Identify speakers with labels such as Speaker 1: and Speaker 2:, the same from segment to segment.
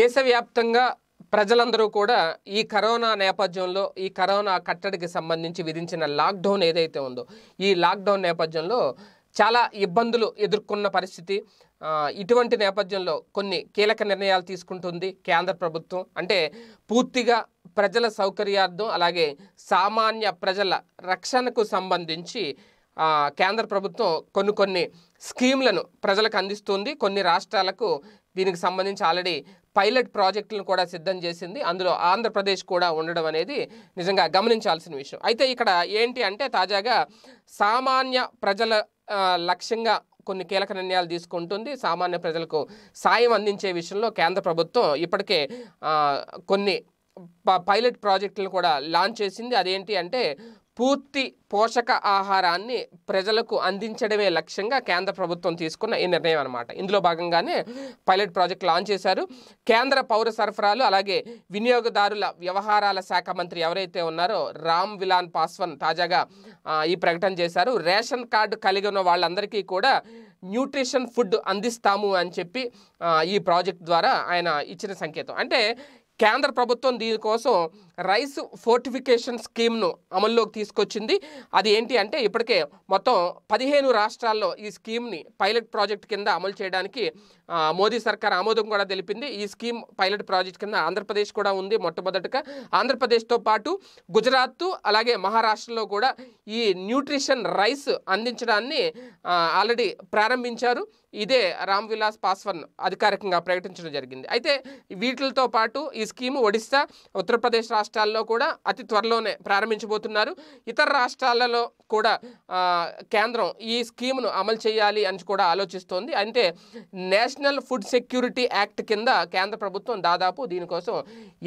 Speaker 1: దేశవ్యాప్తంగా ప్రజలందరూ కూడా ఈ కరోనా నేపథ్యంలో ఈ కరోనా కట్టడికి సంబంధించి విధించిన లాక్డౌన్ ఏదైతే ఉందో ఈ లాక్డౌన్ నేపథ్యంలో చాలా ఇబ్బందులు ఎదుర్కొన్న పరిస్థితి ఇటువంటి నేపథ్యంలో కొన్ని కీలక నిర్ణయాలు తీసుకుంటుంది కేంద్ర ప్రభుత్వం అంటే పూర్తిగా ప్రజల సౌకర్యార్థం అలాగే సామాన్య ప్రజల రక్షణకు సంబంధించి కేంద్ర ప్రభుత్వం కొన్ని కొన్ని స్కీమ్లను ప్రజలకు అందిస్తుంది కొన్ని రాష్ట్రాలకు దీనికి సంబంధించి ఆల్రెడీ పైలట్ ప్రాజెక్టులను కూడా సిద్ధం చేసింది అందులో ఆంధ్రప్రదేశ్ కూడా ఉండడం అనేది నిజంగా గమనించాల్సిన విషయం అయితే ఇక్కడ ఏంటి అంటే తాజాగా సామాన్య ప్రజల లక్ష్యంగా కొన్ని కీలక నిర్ణయాలు తీసుకుంటుంది సామాన్య ప్రజలకు సాయం అందించే విషయంలో కేంద్ర ప్రభుత్వం ఇప్పటికే కొన్ని పైలట్ ప్రాజెక్టులను కూడా లాంచ్ చేసింది అదేంటి అంటే పూర్తి పోషక ఆహారాన్ని ప్రజలకు అందించడమే లక్ష్యంగా కేంద్ర ప్రభుత్వం తీసుకున్న ఈ నిర్ణయం అనమాట ఇందులో భాగంగానే పైలట్ ప్రాజెక్ట్ లాంచ్ చేశారు కేంద్ర పౌర సరఫరాలు అలాగే వినియోగదారుల వ్యవహారాల శాఖ మంత్రి ఎవరైతే ఉన్నారో రామ్ విలాన్ పాస్వాన్ తాజాగా ఈ ప్రకటన చేశారు రేషన్ కార్డు కలిగి ఉన్న వాళ్ళందరికీ కూడా న్యూట్రిషన్ ఫుడ్ అందిస్తాము అని చెప్పి ఈ ప్రాజెక్ట్ ద్వారా ఆయన ఇచ్చిన సంకేతం అంటే కేంద్ర ప్రభుత్వం దీనికోసం రైస్ ఫోర్టిఫికేషన్ స్కీమ్ను అమల్లోకి తీసుకొచ్చింది అది ఏంటి అంటే ఇప్పటికే మొత్తం పదిహేను రాష్ట్రాల్లో ఈ స్కీమ్ని పైలట్ ప్రాజెక్ట్ కింద అమలు చేయడానికి మోదీ సర్కార్ ఆమోదం కూడా తెలిపింది ఈ స్కీమ్ పైలట్ ప్రాజెక్ట్ కింద ఆంధ్రప్రదేశ్ కూడా ఉంది మొట్టమొదటగా ఆంధ్రప్రదేశ్తో పాటు గుజరాత్ అలాగే మహారాష్ట్రలో కూడా ఈ న్యూట్రిషన్ రైస్ అందించడాన్ని ఆల్రెడీ ప్రారంభించారు ఇదే రామ్ విలాస్ పాస్వాన్ అధికారికంగా ప్రకటించడం జరిగింది అయితే వీటితో పాటు ఈ స్కీము ఒడిస్సా ఉత్తరప్రదేశ్ రాష్ట్రాల్లో కూడా అతి త్వరలోనే ప్రారంభించబోతున్నారు ఇతర రాష్ట్రాలలో కూడా కేంద్రం ఈ స్కీమ్ను అమలు చేయాలి అని కూడా ఆలోచిస్తోంది అంటే నేషనల్ ఫుడ్ సెక్యూరిటీ యాక్ట్ కింద కేంద్ర ప్రభుత్వం దాదాపు దీనికోసం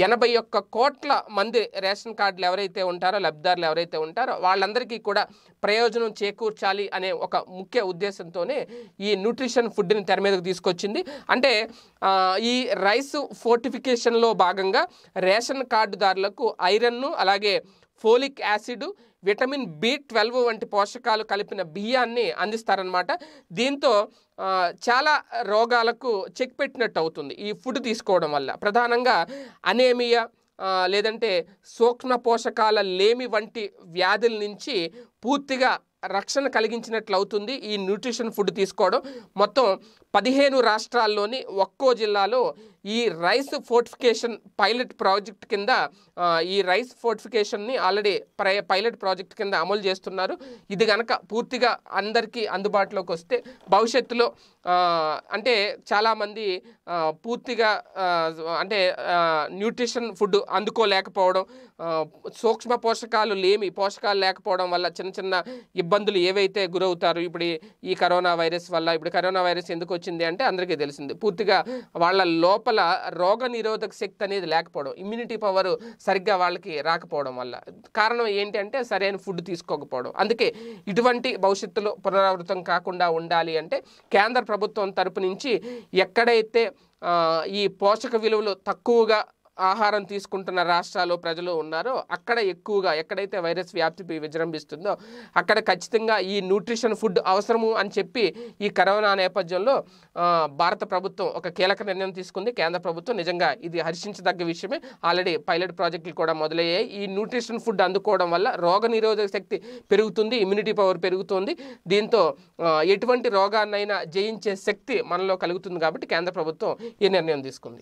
Speaker 1: ఎనభై ఒక్క కోట్ల మంది రేషన్ కార్డులు ఎవరైతే ఉంటారో లబ్ధిదారులు ఎవరైతే ఉంటారో వాళ్ళందరికీ కూడా ప్రయోజనం చేకూర్చాలి అనే ఒక ముఖ్య ఉద్దేశంతోనే ఈ న్యూట్రిషన్ ఫుడ్ని తెర మీదకు తీసుకొచ్చింది అంటే ఈ రైస్ ఫోర్టిఫికేషన్లో భాగంగా భాగంగా రేషన్ కార్డుదారులకు ఐరన్ను అలాగే folic acid vitamin B twelve వంటి పోషకాలు కలిపిన బియ్యాన్ని అందిస్తారనమాట దీంతో చాలా రోగాలకు చెక్ పెట్టినట్టు అవుతుంది ఈ ఫుడ్ తీసుకోవడం వల్ల ప్రధానంగా అనేమియా లేదంటే సూక్ష్మ పోషకాల లేమి వంటి వ్యాధుల నుంచి పూర్తిగా రక్షణ కలిగించినట్లు అవుతుంది ఈ న్యూట్రిషన్ ఫుడ్ తీసుకోవడం మొత్తం పదిహేను రాష్ట్రాల్లోని ఒక్కో జిల్లాలో ఈ రైస్ ఫోర్టిఫికేషన్ పైలట్ ప్రాజెక్ట్ కింద ఈ రైస్ ఫోర్టిఫికేషన్ని ఆల్రెడీ ప్రై పైలట్ ప్రాజెక్ట్ కింద అమలు చేస్తున్నారు ఇది కనుక పూర్తిగా అందరికీ అందుబాటులోకి వస్తే భవిష్యత్తులో అంటే చాలామంది పూర్తిగా అంటే న్యూట్రిషన్ ఫుడ్ అందుకోలేకపోవడం సూక్ష్మ పోషకాలు లేమి పోషకాలు లేకపోవడం వల్ల చిన్న చిన్న ఇబ్బందులు ఏవైతే గురవుతారు ఇప్పుడు ఈ కరోనా వైరస్ వల్ల ఇప్పుడు కరోనా వైరస్ ఎందుకు వచ్చింది వచ్చింది అంటే అందరికీ తెలిసింది పూర్తిగా వాళ్ళ లోపల రోగ నిరోధక శక్తి అనేది లేకపోవడం ఇమ్యూనిటీ పవర్ సరిగ్గా వాళ్ళకి రాకపోవడం వల్ల కారణం ఏంటంటే సరైన ఫుడ్ తీసుకోకపోవడం అందుకే ఇటువంటి భవిష్యత్తులో పునరావృతం కాకుండా ఉండాలి అంటే కేంద్ర ప్రభుత్వం తరపు నుంచి ఎక్కడైతే ఈ పోషక విలువలు తక్కువగా ఆహారం తీసుకుంటున్న రాష్ట్రాలు ప్రజలు ఉన్నారో అక్కడ ఎక్కువగా ఎక్కడైతే వైరస్ వ్యాప్తి విజృంభిస్తుందో అక్కడ ఖచ్చితంగా ఈ న్యూట్రిషన్ ఫుడ్ అవసరము అని చెప్పి ఈ కరోనా నేపథ్యంలో భారత ప్రభుత్వం ఒక కీలక నిర్ణయం తీసుకుంది కేంద్ర ప్రభుత్వం నిజంగా ఇది హర్షించదగ్గ విషయమే ఆల్రెడీ పైలట్ ప్రాజెక్టులు కూడా మొదలయ్యాయి ఈ న్యూట్రిషన్ ఫుడ్ అందుకోవడం వల్ల రోగ శక్తి పెరుగుతుంది ఇమ్యూనిటీ పవర్ పెరుగుతుంది దీంతో ఎటువంటి రోగాన్నైనా జయించే శక్తి మనలో కలుగుతుంది కాబట్టి కేంద్ర ప్రభుత్వం ఈ నిర్ణయం తీసుకుంది